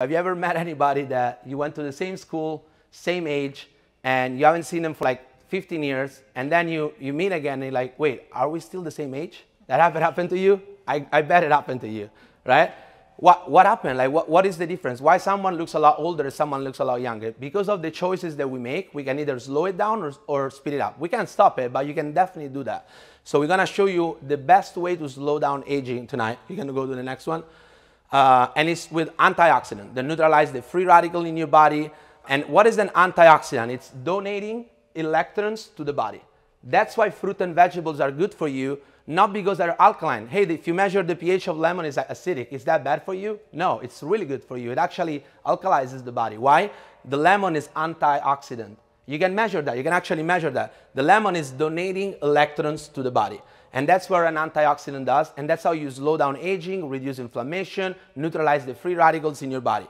Have you ever met anybody that you went to the same school, same age, and you haven't seen them for like 15 years, and then you, you meet again and you're like, wait, are we still the same age? That happened, happened to you? I, I bet it happened to you, right? What, what happened? Like, what, what is the difference? Why someone looks a lot older, someone looks a lot younger? Because of the choices that we make, we can either slow it down or, or speed it up. We can't stop it, but you can definitely do that. So we're gonna show you the best way to slow down aging tonight. You can go to the next one. Uh, and it's with antioxidant that neutralize the free radical in your body. And what is an antioxidant? It's donating electrons to the body. That's why fruit and vegetables are good for you, not because they're alkaline. Hey, if you measure the pH of lemon is acidic, is that bad for you? No, it's really good for you. It actually alkalizes the body. Why? The lemon is antioxidant. You can measure that. You can actually measure that. The lemon is donating electrons to the body. And that's where an antioxidant does. And that's how you slow down aging, reduce inflammation, neutralize the free radicals in your body.